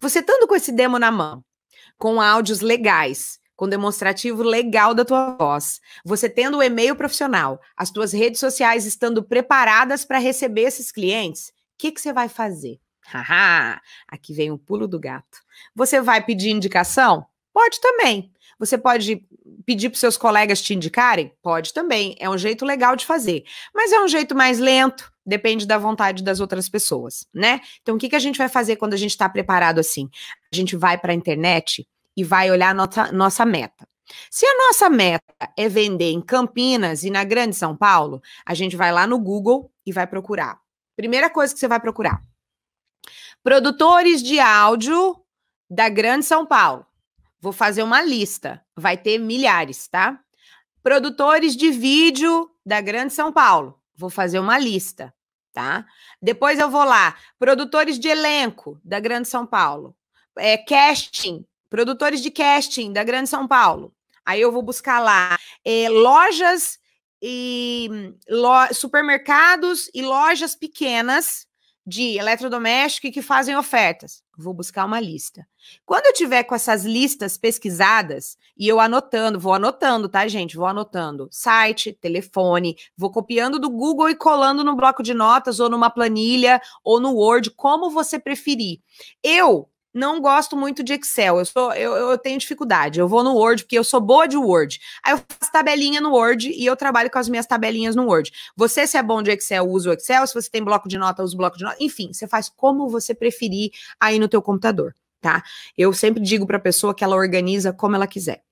Você estando com esse demo na mão, com áudios legais, com demonstrativo legal da tua voz, você tendo o um e-mail profissional, as tuas redes sociais estando preparadas para receber esses clientes, o que, que você vai fazer? Haha, aqui vem o pulo do gato. Você vai pedir indicação? Pode também. Você pode pedir para seus colegas te indicarem? Pode também. É um jeito legal de fazer. Mas é um jeito mais lento, depende da vontade das outras pessoas, né? Então, o que, que a gente vai fazer quando a gente está preparado assim? A gente vai para a internet e vai olhar a nossa, nossa meta. Se a nossa meta é vender em Campinas e na Grande São Paulo, a gente vai lá no Google e vai procurar. Primeira coisa que você vai procurar: produtores de áudio da Grande São Paulo. Vou fazer uma lista, vai ter milhares, tá? Produtores de vídeo da Grande São Paulo. Vou fazer uma lista tá? Depois eu vou lá, produtores de elenco da Grande São Paulo, é, casting, produtores de casting da Grande São Paulo. Aí eu vou buscar lá é, lojas e hum, lo, supermercados e lojas pequenas de eletrodoméstico que fazem ofertas. Vou buscar uma lista. Quando eu tiver com essas listas pesquisadas e eu anotando, vou anotando, tá, gente? Vou anotando site, telefone, vou copiando do Google e colando no bloco de notas ou numa planilha ou no Word, como você preferir. Eu não gosto muito de Excel. Eu, sou, eu, eu, tenho dificuldade. Eu vou no Word, porque eu sou boa de Word. Aí eu faço tabelinha no Word e eu trabalho com as minhas tabelinhas no Word. Você, se é bom de Excel, usa o Excel. Se você tem bloco de nota, usa o bloco de nota. Enfim, você faz como você preferir aí no teu computador, tá? Eu sempre digo para a pessoa que ela organiza como ela quiser.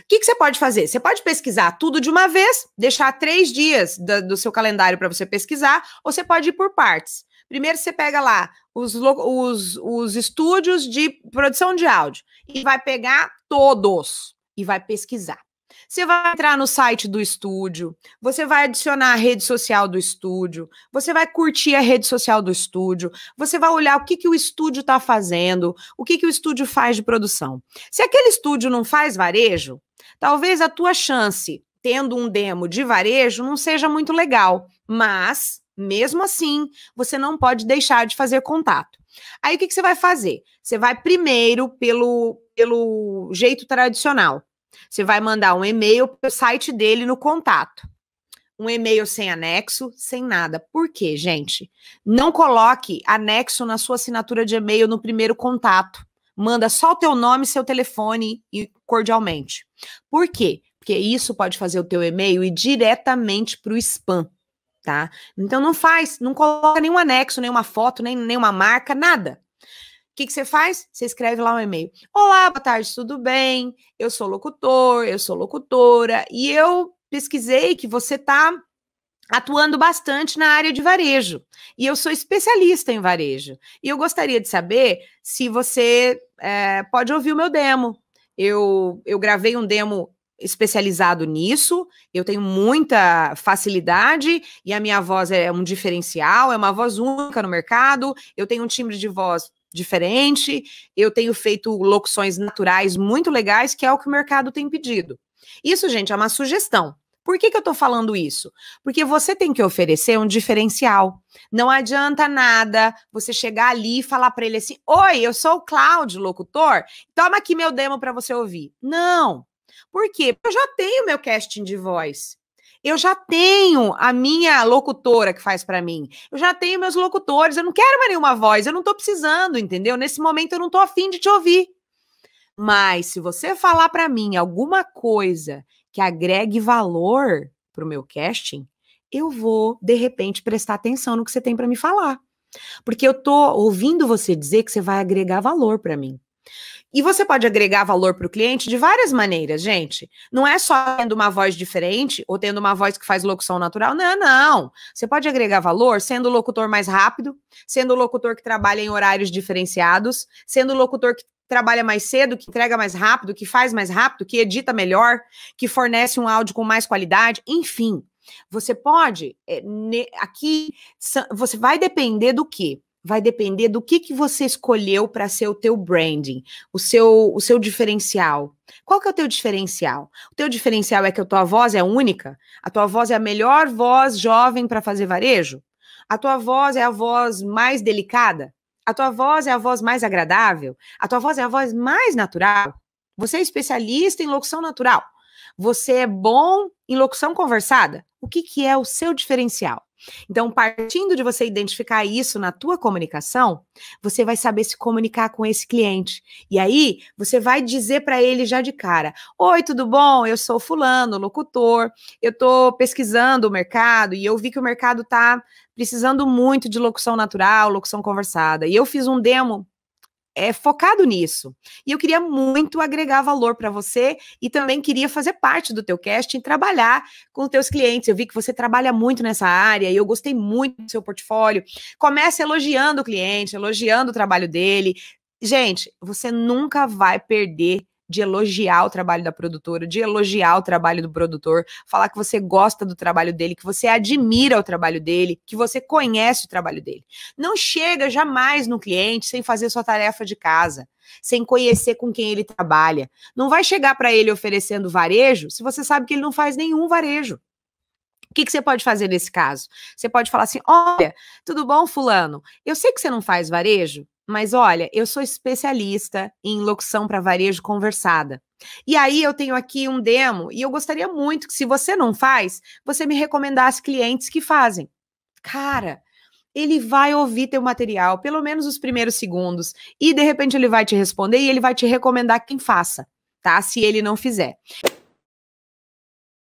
O que, que, você pode fazer? Você pode pesquisar tudo de uma vez, deixar três dias do, do seu calendário para você pesquisar, ou você pode ir por partes. Primeiro você pega lá os, os, os estúdios de produção de áudio e vai pegar todos e vai pesquisar. Você vai entrar no site do estúdio, você vai adicionar a rede social do estúdio, você vai curtir a rede social do estúdio, você vai olhar o que, que o estúdio está fazendo, o que, que o estúdio faz de produção. Se aquele estúdio não faz varejo, talvez a tua chance, tendo um demo de varejo, não seja muito legal, mas mesmo assim, você não pode deixar de fazer contato. Aí o que, que você vai fazer? Você vai primeiro pelo, pelo jeito tradicional. Você vai mandar um e-mail para o site dele no contato. Um e-mail sem anexo, sem nada. Por quê, gente? Não coloque anexo na sua assinatura de e-mail no primeiro contato. Manda só o teu nome, seu telefone e cordialmente. Por quê? Porque isso pode fazer o teu e-mail ir diretamente para o spam tá? Então não faz, não coloca nenhum anexo, nenhuma foto, nem nenhuma marca, nada. O que, que você faz? Você escreve lá um e-mail. Olá, boa tarde, tudo bem? Eu sou locutor, eu sou locutora e eu pesquisei que você está atuando bastante na área de varejo. E eu sou especialista em varejo. E eu gostaria de saber se você é, pode ouvir o meu demo. Eu, eu gravei um demo especializado nisso, eu tenho muita facilidade e a minha voz é um diferencial, é uma voz única no mercado, eu tenho um timbre de voz diferente, eu tenho feito locuções naturais muito legais, que é o que o mercado tem pedido. Isso, gente, é uma sugestão. Por que, que eu estou falando isso? Porque você tem que oferecer um diferencial. Não adianta nada você chegar ali e falar para ele assim: Oi, eu sou o Cláudio, locutor, toma aqui meu demo para você ouvir. Não, por quê? Porque eu já tenho meu casting de voz. Eu já tenho a minha locutora que faz para mim. Eu já tenho meus locutores. Eu não quero mais nenhuma voz. Eu não tô precisando, entendeu? Nesse momento eu não tô afim de te ouvir. Mas se você falar para mim alguma coisa que agregue valor pro meu casting, eu vou de repente prestar atenção no que você tem para me falar. Porque eu tô ouvindo você dizer que você vai agregar valor para mim. E você pode agregar valor para o cliente de várias maneiras, gente. Não é só tendo uma voz diferente ou tendo uma voz que faz locução natural. Não, não. Você pode agregar valor sendo o locutor mais rápido, sendo o locutor que trabalha em horários diferenciados, sendo o locutor que trabalha mais cedo, que entrega mais rápido, que faz mais rápido, que edita melhor, que fornece um áudio com mais qualidade, enfim. Você pode, eh, aqui, você vai depender do quê? vai depender do que, que você escolheu para ser o teu branding, o seu, o seu diferencial. Qual que é o teu diferencial? O teu diferencial é que a tua voz é única? A tua voz é a melhor voz jovem para fazer varejo? A tua voz é a voz mais delicada? A tua voz é a voz mais agradável? A tua voz é a voz mais natural? Você é especialista em locução natural? Você é bom em locução conversada? O que, que é o seu diferencial? Então, partindo de você identificar isso na tua comunicação, você vai saber se comunicar com esse cliente. E aí, você vai dizer para ele já de cara: "Oi, tudo bom? Eu sou fulano, locutor. Eu estou pesquisando o mercado e eu vi que o mercado está precisando muito de locução natural, locução conversada. E eu fiz um demo é, focado nisso. E eu queria muito agregar valor para você e também queria fazer parte do teu casting, trabalhar com os teus clientes. Eu vi que você trabalha muito nessa área e eu gostei muito do seu portfólio. Comece elogiando o cliente, elogiando o trabalho dele. Gente, você nunca vai perder de elogiar o trabalho da produtora, de elogiar o trabalho do produtor, falar que você gosta do trabalho dele, que você admira o trabalho dele, que você conhece o trabalho dele. Não chega jamais no cliente sem fazer sua tarefa de casa sem conhecer com quem ele trabalha. Não vai chegar para ele oferecendo varejo se você sabe que ele não faz nenhum varejo. O que, que, você pode fazer nesse caso? Você pode falar assim: olha, tudo bom, Fulano? Eu sei que você não faz varejo, mas olha, eu sou especialista em locução para varejo conversada. E aí eu tenho aqui um demo e eu gostaria muito que se você não faz, você me recomendasse clientes que fazem. Cara, ele vai ouvir teu material, pelo menos os primeiros segundos, e de repente ele vai te responder e ele vai te recomendar quem faça, tá? Se ele não fizer.